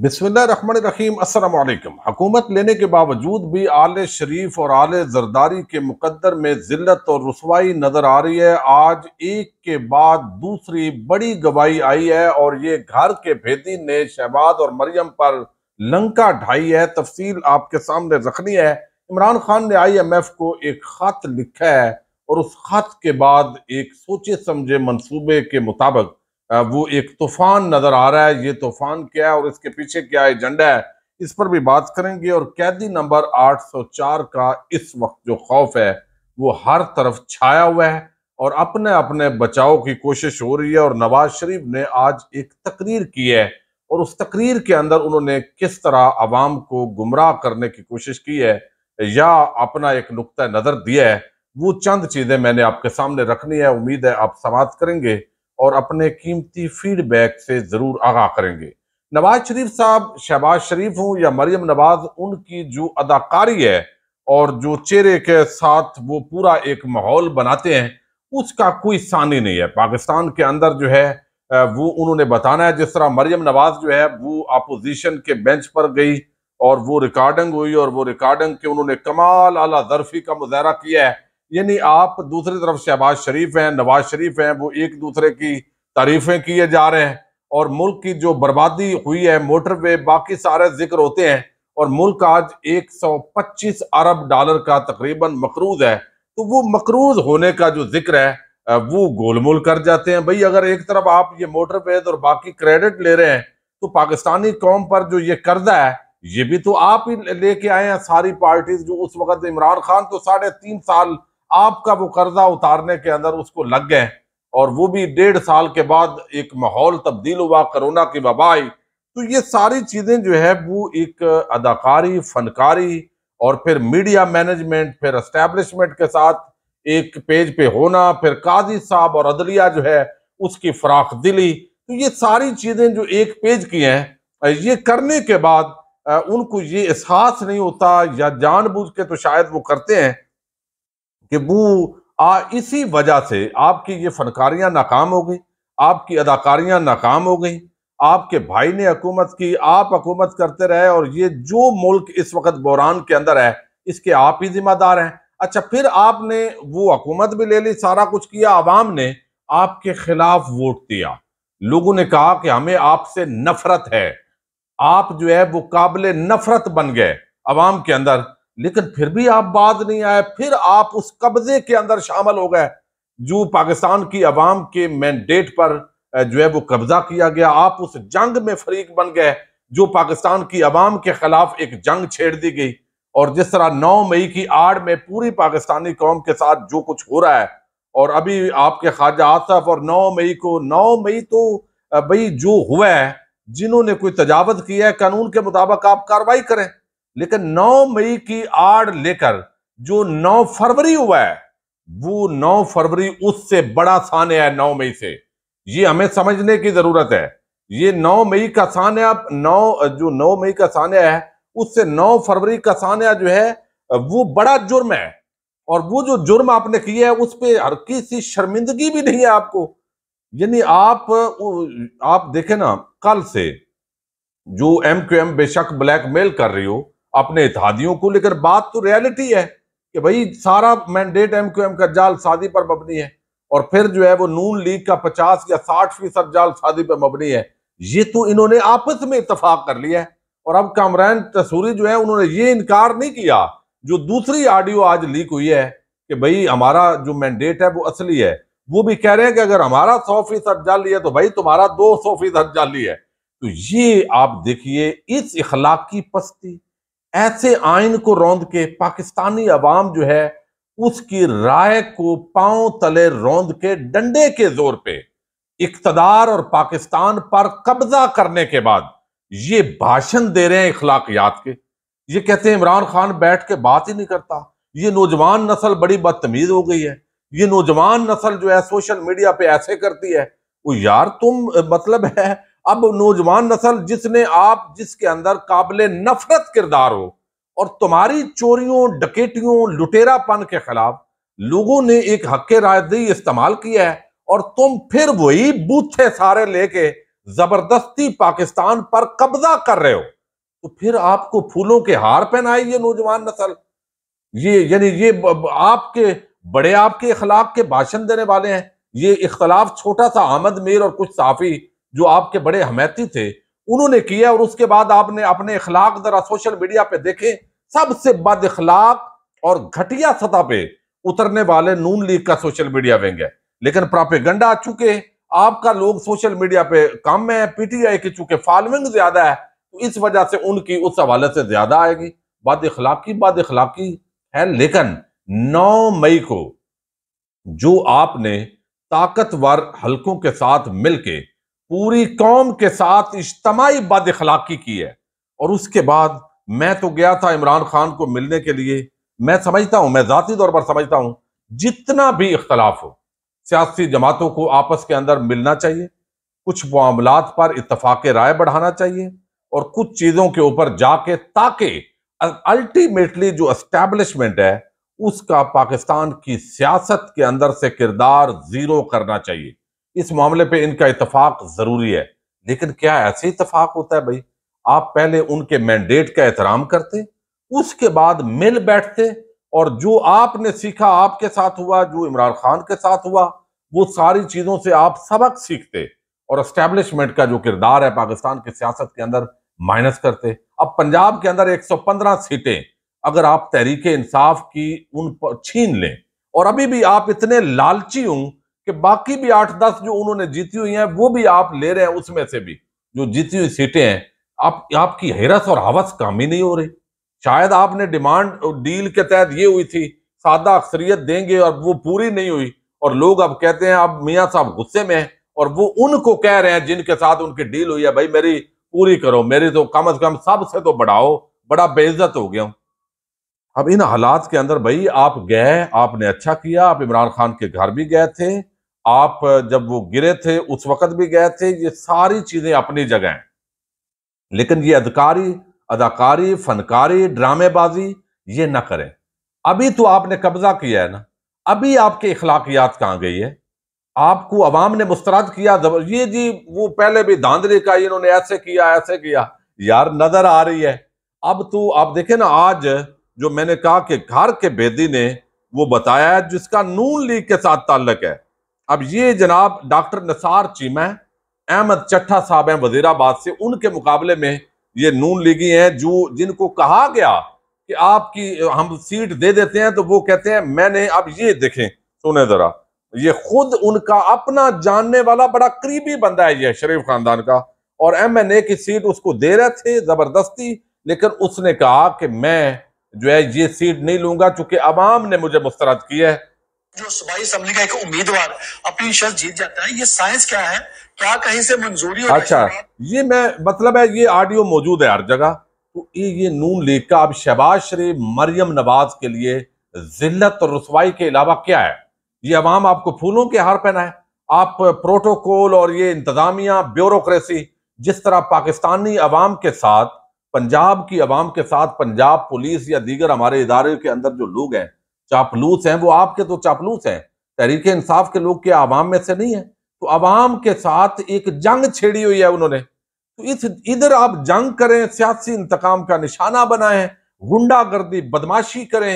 बिस्मिल्लाम असलकम हकूमत लेने के बावजूद भी आल शरीफ और आल जरदारी के मुकदर में ज़िल्लत और रसवाई नज़र आ रही है आज एक के बाद दूसरी बड़ी गवाही आई है और ये घर के भेदी ने शहबाज और मरियम पर लंका ढाई है तफसील आपके सामने रखनी है इमरान खान ने आई एम एफ को एक ख़त लिखा है और उस ख़त के बाद एक सोचे समझे मनसूबे के मुताबिक वो एक तूफान नजर आ रहा है ये तूफान क्या है और इसके पीछे क्या एजेंडा है इस पर भी बात करेंगे और कैदी नंबर 804 का इस वक्त जो खौफ है वो हर तरफ छाया हुआ है और अपने अपने बचाव की कोशिश हो रही है और नवाज शरीफ ने आज एक तकरीर की है और उस तकरीर के अंदर उन्होंने किस तरह आवाम को गुमराह करने की कोशिश की है या अपना एक नुकता नज़र दिया है वो चंद चीज़ें मैंने आपके सामने रखनी है उम्मीद है आप समाप्त करेंगे और अपने कीमती फीडबैक से ज़रूर आगाह करेंगे नवाज शरीफ साहब शहबाज शरीफ हूँ या मरियम नवाज उनकी जो अदाकारी है और जो चेहरे के साथ वो पूरा एक माहौल बनाते हैं उसका कोई सानी नहीं है पाकिस्तान के अंदर जो है वो उन्होंने बताना है जिस तरह मरियम नवाज जो है वो अपोजिशन के बेंच पर गई और वो रिकॉर्डिंग हुई और वो रिकॉर्डिंग के उन्होंने कमाल आला जरफी का मुजाहरा किया है यानी आप दूसरी तरफ शहबाज शरीफ हैं नवाज शरीफ हैं वो एक दूसरे की तारीफें किए जा रहे हैं और मुल्क की जो बर्बादी हुई है मोटरवे बाकी सारे जिक्र होते हैं और मुल्क आज 125 अरब डॉलर का तकरीबन मकरूज है तो वो मकरूज होने का जो जिक्र है वो गोलमोल कर जाते हैं भाई अगर एक तरफ आप ये मोटरवेज और बाकी क्रेडिट ले रहे हैं तो पाकिस्तानी कौम पर जो ये कर्जा है ये भी तो आप ही लेके आए हैं सारी पार्टीज जो उस वक्त इमरान खान तो साढ़े तीन साल आपका वो कर्जा उतारने के अंदर उसको लग गए और वो भी डेढ़ साल के बाद एक माहौल तब्दील हुआ कोरोना की वबाई तो ये सारी चीज़ें जो है वो एक अदाकारी फनकारी और फिर मीडिया मैनेजमेंट फिर एस्टेब्लिशमेंट के साथ एक पेज पे होना फिर काजी साहब और अदलिया जो है उसकी फराख दिली तो ये सारी चीज़ें जो एक पेज की हैं ये करने के बाद उनको ये एहसास नहीं होता या जानबूझ के तो शायद वो करते हैं कि वो आ, इसी वजह से आपकी ये फनकारियां नाकाम हो गई आपकी अदाकारियां नाकाम हो गई आपके भाई ने हकूमत की आप हकूमत करते रहे और ये जो मुल्क इस वक्त बहरान के अंदर है इसके आप ही जिम्मेदार हैं अच्छा फिर आपने वो हकूमत भी ले ली सारा कुछ किया आवाम ने आपके खिलाफ वोट दिया लोगों ने कहा कि हमें आपसे नफरत है आप जो है वो काबिल नफरत बन गए आवाम के अंदर लेकिन फिर भी आप बाज नहीं आए फिर आप उस कब्जे के अंदर शामिल हो गए जो पाकिस्तान की अवाम के मैंडेट पर जो है वो कब्जा किया गया आप उस जंग में फरीक बन गए जो पाकिस्तान की अवाम के खिलाफ एक जंग छेड़ दी गई और जिस तरह 9 मई की आड़ में पूरी पाकिस्तानी कौम के साथ जो कुछ हो रहा है और अभी आपके ख्वाजा आसफ और 9 मई को 9 मई तो भाई जो हुआ है जिन्होंने कोई तजावत किया है कानून के मुताबिक आप कार्रवाई करें लेकिन 9 मई की आड़ लेकर जो 9 फरवरी हुआ है वो 9 फरवरी उससे बड़ा सान्या है 9 मई से ये हमें समझने की जरूरत है ये 9 मई का सान्या नौ जो 9 मई का सान्या है उससे 9 फरवरी का सान्या जो है वो बड़ा जुर्म है और वो जो जुर्म आपने किया है उस पर हर किसी शर्मिंदगी भी नहीं है आपको यानी आप आप देखें ना कल से जो एम क्यू एम बेशक ब्लैकमेल कर रही हो अपने इतिहादियों को लेकर बात तो रियलिटी है कि भाई सारा मैंडेट एम क्यू एम का जाल शादी पर मबनी है और फिर जो है वो नून लीग का पचास या साठ फीसद जाल शादी पर मबनी है ये तो इन्होंने आपस में इतफाक कर लिया है और अब कामरान तसूरी जो है उन्होंने ये इनकार नहीं किया जो दूसरी ऑडियो आज लीक हुई है कि भाई हमारा जो मैंडेट है वो असली है वो भी कह रहे हैं कि अगर हमारा सौ फीसद जाली है तो भाई तुम्हारा दो सौ फीसद जाली है तो ये आप देखिए इस इखलाक की पस्ती ऐसे आइन को रौंद के पाकिस्तानी अवाम जो है उसकी राय को पांव तले रौंद के डंडे के जोर पे इकतदार और पाकिस्तान पर कब्जा करने के बाद ये भाषण दे रहे हैं इखलाकियात के ये कहते हैं इमरान खान बैठ के बात ही नहीं करता ये नौजवान नस्ल बड़ी बदतमीज हो गई है ये नौजवान नस्ल जो है सोशल मीडिया पे ऐसे करती है वो यार तुम मतलब है अब नौजवान नस्ल जिसने आप जिसके अंदर काबिल नफरत किरदार हो और तुम्हारी चोरियों डकेटियों लुटेरापन के खिलाफ लोगों ने एक हक राजदी इस्तेमाल किया है और तुम फिर वही बूथे सारे लेके जबरदस्ती पाकिस्तान पर कब्जा कर रहे हो तो फिर आपको फूलों के हार पहनाए ये नौजवान नस्ल ये यानी ये आपके बड़े आपके अखलाक के भाषण देने वाले हैं ये इख्तलाफ छोटा सा आमद मीर और कुछ साफी जो आपके बड़े हमैती थे उन्होंने किया और उसके बाद आपने अपने इखलाक जरा सोशल मीडिया पे देखे सबसे बद इखलाक और घटिया सतह पे उतरने वाले नून लीग का सोशल मीडिया विंग है लेकिन गंडा आ चुके आपका लोग सोशल मीडिया पे काम है पीटीआई की चूंकि फॉलोइंग ज्यादा है तो इस वजह से उनकी उस हवाले से ज्यादा आएगी बाद इखलाकी बाद इखलाकी है लेकिन 9 मई को जो आपने ताकतवर हलकों के साथ मिलके पूरी कौम के साथ इज्तमाही बद अखलाकी की है और उसके बाद मैं तो गया था इमरान खान को मिलने के लिए मैं समझता हूं मैं ज़ाती तौर पर समझता हूं जितना भी इख्तलाफ हो सियासी जमातों को आपस के अंदर मिलना चाहिए कुछ मामलात पर इतफाक राय बढ़ाना चाहिए और कुछ चीज़ों के ऊपर जाके ताकि अल्टीमेटली जो एस्टेब्लिशमेंट है उसका पाकिस्तान की सियासत के अंदर से किरदार ज़ीरो करना चाहिए इस मामले पे इनका इतफाक ज़रूरी है लेकिन क्या ऐसे इतफाक होता है भाई आप पहले उनके मैंडेट का एहतराम करते उसके बाद मिल बैठते और जो आपने सीखा आपके साथ हुआ जो इमरान खान के साथ हुआ वो सारी चीज़ों से आप सबक सीखते और इस्टेब्लिशमेंट का जो किरदार है पाकिस्तान की सियासत के अंदर माइनस करते अब पंजाब के अंदर 115 सीटें अगर आप तहरीक इंसाफ की उन पर छीन लें और अभी भी आप इतने लालची हूं कि बाकी भी आठ दस जो उन्होंने जीती हुई हैं वो भी आप ले रहे हैं उसमें से भी जो जीती हुई सीटें हैं आप आपकी हिरस और हवस काम ही नहीं हो रही शायद आपने डिमांड डील के तहत ये हुई थी सादा अक्सरियत देंगे और वो पूरी नहीं हुई और लोग अब कहते हैं अब मियाँ साहब गुस्से में हैं और वो उनको कह रहे हैं जिनके साथ उनकी डील हुई है भाई मेरी पूरी करो मेरी तो कम अज कम सबसे तो बढ़ाओ बड़ा बेइज्जत हो गया हूं अब इन हालात के अंदर भाई आप गए आपने अच्छा किया आप इमरान खान के घर भी गए थे आप जब वो गिरे थे उस वक्त भी गए थे ये सारी चीजें अपनी जगह हैं लेकिन ये अधिकारी अदाकारी फनकारी ड्रामेबाजी ये ना करें अभी तो आपने कब्जा किया है ना अभी आपके इखलाकियात कहाँ गई है आपको अवाम ने मुस्तरद किया ये जी वो पहले भी धांधली का इन्होंने ऐसे किया ऐसे किया यार नजर आ रही है अब तो आप देखें ना आज जो मैंने कहा कि घर के बेदी ने वो बताया जिसका नून लीग के साथ ताल्लक है अब ये जनाब डॉक्टर नसार चीमा अहमद चट्ठा साहब हैं वजीराबाद से उनके मुकाबले में ये नून लीगी हैं जो जिनको कहा गया कि आपकी हम सीट दे देते हैं तो वो कहते हैं मैंने अब ये देखें सुने जरा ये खुद उनका अपना जानने वाला बड़ा करीबी बंदा है ये शरीफ खानदान का और एम एन ए की सीट उसको दे रहे थे जबरदस्ती लेकिन उसने कहा कि मैं जो है ये सीट नहीं लूंगा चूंकि अवाम ने मुझे मुस्तरद किया है जो सुबाई असम्बली का एक उम्मीदवार अपनी शर्त जीत जाता है ये साइंस क्या है क्या कहीं से मंजूरी अच्छा ये मैं मतलब है ये ऑडियो मौजूद है हर जगह तो ये ये नून लीग का अब शहबाज शरीफ मरियम नवाज के लिए जिल्लत और रसवाई के अलावा क्या है ये अवाम आपको फूलों के हार पहना है आप प्रोटोकॉल और ये इंतजामिया ब्यूरोक्रेसी जिस तरह पाकिस्तानी अवाम के साथ पंजाब की अवाम के साथ पंजाब पुलिस या दीगर हमारे इदारे के अंदर जो लोग हैं चापलूस हैं वो आपके तो चापलूस हैं तहरीक इंसाफ के लोग के आवाम में से नहीं है तो आवाम के साथ एक जंग छेड़ी हुई है उन्होंने तो इस इधर आप जंग करें सियासी इंतकाम का निशाना बनाएं गुंडागर्दी बदमाशी करें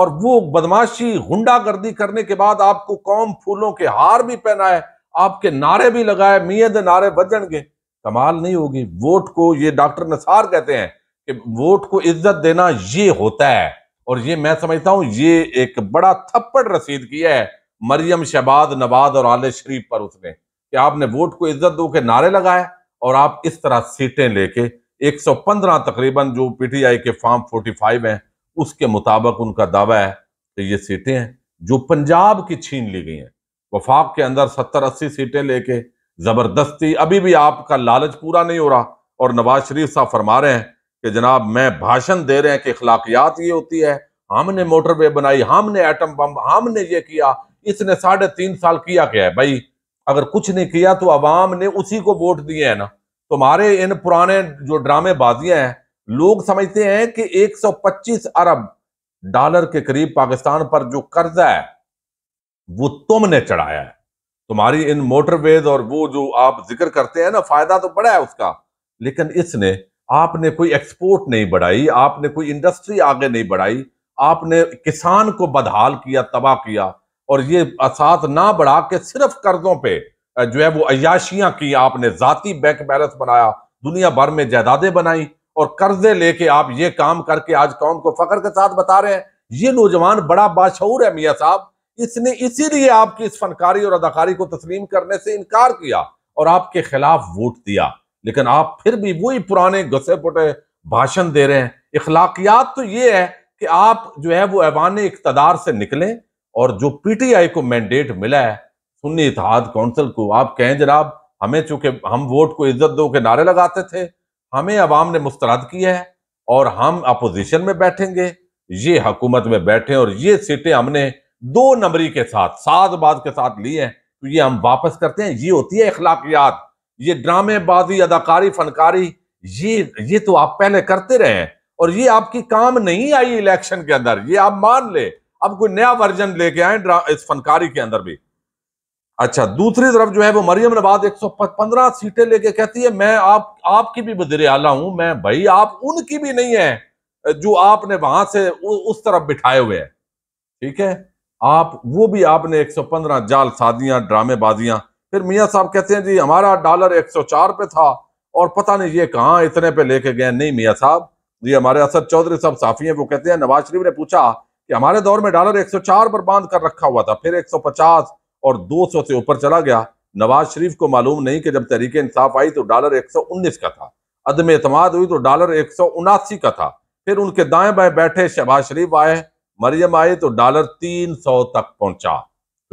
और वो बदमाशी गुंडागर्दी करने के बाद आपको कौम फूलों के हार भी पहनाए आपके नारे भी लगाए मियद नारे बजनगे कमाल नहीं होगी वोट को ये डॉक्टर नसार कहते हैं कि वोट को इज्जत देना ये होता है और ये मैं समझता हूं ये एक बड़ा थप्पड़ रसीद किया है मरियम शबाद नवाज और आल शरीफ पर उसने कि आपने वोट को इज्जत दो के नारे लगाए और आप इस तरह सीटें लेके 115 तकरीबन जो पीटीआई के फॉर्म 45 हैं उसके मुताबिक उनका दावा है कि ये सीटें हैं जो पंजाब की छीन ली गई हैं वफाक के अंदर 70 अस्सी सीटें लेके जबरदस्ती अभी भी आपका लालच पूरा नहीं हो रहा और नवाज शरीफ साहब फरमा रहे हैं कि जनाब मैं भाषण दे रहे हैं कि अखलाकियात ये होती है हमने मोटरवे बनाई हमने एटम बम हमने ये किया इसने साढ़े तीन साल किया क्या है भाई अगर कुछ नहीं किया तो अवाम ने उसी को वोट दिए है ना तुम्हारे इन पुराने जो ड्रामेबाजियां हैं लोग समझते हैं कि 125 अरब डॉलर के करीब पाकिस्तान पर जो कर्जा है वो तुमने चढ़ाया है तुम्हारी इन मोटरवेज और वो जो आप जिक्र करते हैं ना फायदा तो बड़ा है उसका लेकिन इसने आपने कोई एक्सपोर्ट नहीं बढ़ाई आपने कोई इंडस्ट्री आगे नहीं बढ़ाई आपने किसान को बदहाल किया तबाह किया और ये असात ना बढ़ा के सिर्फ कर्जों पे जो है वो अयाशियां की आपने जाति बैंक बैलेंस बनाया दुनिया भर में जायदादें बनाई और कर्जे लेके आप ये काम करके आज कौन को फखर के साथ बता रहे हैं ये नौजवान बड़ा बाशहूर है मियाँ साहब इसने इसीलिए आपकी इस फनकारी और अदाकारी को तस्लीम करने से इनकार किया और आपके खिलाफ वोट दिया लेकिन आप फिर भी वही पुराने घसे पुटे भाषण दे रहे हैं इखलाकियात तो ये है कि आप जो है वो ऐवान इकतदार से निकलें और जो पीटीआई को मैंडेट मिला है सुन्नी इतिहाद काउंसिल को आप कहें जनाब हमें चूंकि हम वोट को इज्जत दो के नारे लगाते थे हमें अवाम ने मुस्तरद किया है और हम अपोजिशन में बैठेंगे ये हकूमत में बैठे और ये सीटें हमने दो नंबरी के साथ सात बाद के साथ ली हैं तो ये हम वापस करते हैं ये होती है इखलाकियात ये ड्रामेबाजी अदाकारी फनकारी ये ये तो आप पहले करते रहे हैं और ये आपकी काम नहीं आई इलेक्शन के अंदर ये आप मान ले अब कोई नया वर्जन लेके आए इस फनकारी के अंदर भी अच्छा दूसरी तरफ जो है वो मरियम नवाज एक सौ पंद्रह सीटें लेके कहती है मैं आप आपकी भी वजीर आला हूं मैं भाई आप उनकी भी नहीं है जो आपने वहां से उ, उस तरफ बिठाए हुए हैं ठीक है आप वो भी आपने 115 जाल सादियां ड्रामेबाजियां फिर मियाँ साहब कहते हैं जी हमारा डॉलर 104 पे था और पता नहीं ये कहाँ इतने पे लेके गए नहीं मियाँ साहब जी हमारे असद चौधरी साहब साफी हैं वो कहते हैं नवाज शरीफ ने पूछा कि हमारे दौर में डॉलर 104 पर बांध कर रखा हुआ था फिर 150 और 200 से ऊपर चला गया नवाज शरीफ को मालूम नहीं कि जब तहरीक इंसाफ आई तो डॉलर उन्नीस का था अदम अतमाद हुई तो डॉलर एक का था फिर उनके दाएं बाएं बैठे शहबाज शरीफ आए मरियम आए तो डॉलर तीन सौ तक पहुंचा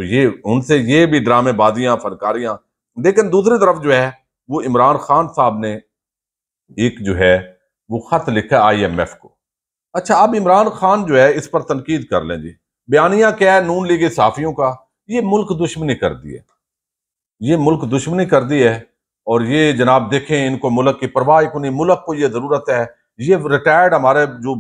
तो ये उनसे ये भी ड्रामेबाजियां फनकारियां लेकिन दूसरी तरफ जो है वो इमरान खान साहब ने एक जो है वो खत लिखा आई एम एफ को अच्छा अब इमरान खान जो है इस पर तनकीद कर लें जी बयानिया क्या है नून लीग साफियों का ये मुल्क दुश्मनी कर दी है ये मुल्क दुश्मनी कर दी है और ये जनाब देखें इनको मुल्क की परवाह को नहीं मुल्क को ये ज़रूरत है ये रिटायर्ड हमारे जो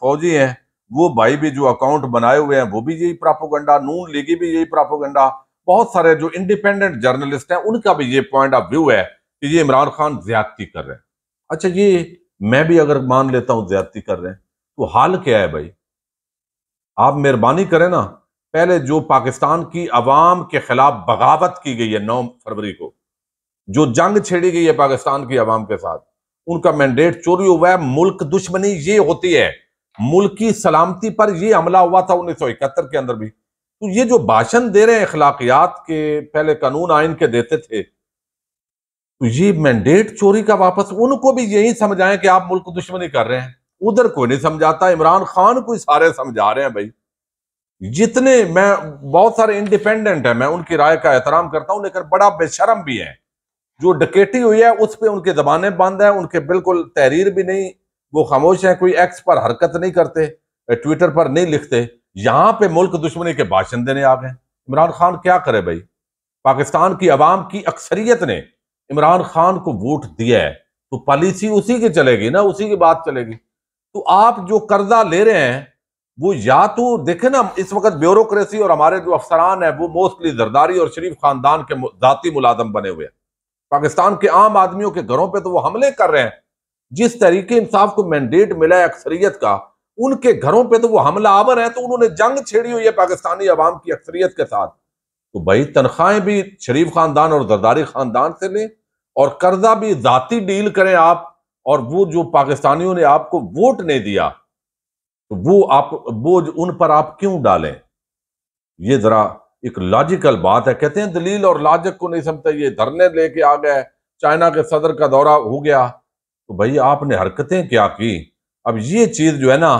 फौजी हैं वो भाई भी जो अकाउंट बनाए हुए हैं वो भी यही प्रापोगंडा नून लीगी भी यही प्रापोगंडा बहुत सारे जो इंडिपेंडेंट जर्नलिस्ट हैं उनका भी ये पॉइंट ऑफ व्यू है कि ये इमरान खान ज्यादती कर रहे हैं अच्छा ये मैं भी अगर मान लेता हूं ज्यादती कर रहे हैं तो हाल क्या है भाई आप मेहरबानी करें ना पहले जो पाकिस्तान की आवाम के खिलाफ बगावत की गई है नौ फरवरी को जो जंग छेड़ी गई है पाकिस्तान की आवाम के साथ उनका मैंडेट चोरी हुआ है मुल्क दुश्मनी ये होती है मुल्क की सलामती पर यह हमला हुआ था उन्नीस सौ इकहत्तर के अंदर भी तो ये जो भाषण दे रहे हैं अखलाकियात के पहले कानून आइन के देते थे तो ये मैंडेट चोरी का वापस उनको भी यही समझाएं कि आप मुल्क दुश्मनी कर रहे हैं उधर कोई नहीं समझाता इमरान खान को सारे समझा रहे हैं भाई जितने मैं बहुत सारे इंडिपेंडेंट हैं मैं उनकी राय का एहतराम करता हूं लेकिन बड़ा बेशरम भी है जो डकेटी हुई है उस पर उनके जबाने बंद है उनके बिल्कुल तहरीर भी नहीं वो खामोश हैं कोई एक्स पर हरकत नहीं करते ट्विटर पर नहीं लिखते यहाँ पे मुल्क दुश्मनी के भाषण देने आ गए इमरान खान क्या करे भाई पाकिस्तान की आवाम की अक्सरियत ने इमरान खान को वोट दिया है तो पॉलिसी उसी की चलेगी ना उसी की बात चलेगी तो आप जो कर्जा ले रहे हैं वो या तो देखे ना इस वक्त ब्यूरोक्रेसी और हमारे जो अफसरान है वो मोस्टली जरदारी और शरीफ खानदान के जाति मुलाजम बने हुए हैं पाकिस्तान के आम आदमियों के घरों पे तो वो हमले कर रहे हैं जिस तरीके इंसाफ को मैंडेट मिला है अक्सरियत का उनके घरों पे तो वो हमला आवर है तो उन्होंने जंग छेड़ी हुई है पाकिस्तानी अवाम की अक्सरियत के साथ तो भाई तनख्वाहें भी शरीफ खानदान और जरदारी खानदान से लें और कर्जा भी जाती डील करें आप और वो जो पाकिस्तानियों ने आपको वोट नहीं दिया तो वो आप बोझ उन पर आप क्यों डालें ये जरा एक लॉजिकल बात है कहते हैं दलील और लॉजिक को नहीं समझता ये धरने लेके आ गए चाइना के सदर का दौरा हो गया तो भाई आपने हरकतें क्या की अब ये चीज जो है ना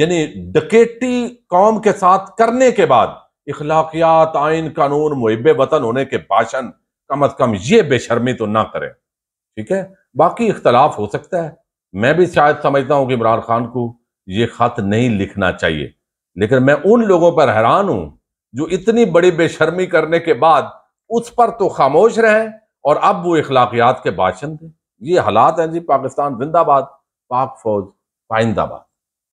यानी डकेटी कौम के साथ करने के बाद इखलाकियात आइन कानून मुहब वतन होने के भाषण कम अज कम ये बेशर्मी तो ना करें ठीक है बाकी इख्तलाफ हो सकता है मैं भी शायद समझता हूं कि इमरान खान को ये खत नहीं लिखना चाहिए लेकिन मैं उन लोगों पर हैरान हूं जो इतनी बड़ी बेशर्मी करने के बाद उस पर तो खामोश रहें और अब वो इखलाकियात के भाषण दें ये हालात हैं जी पाकिस्तान जिंदाबाद पाक फौज पाइंदाबाद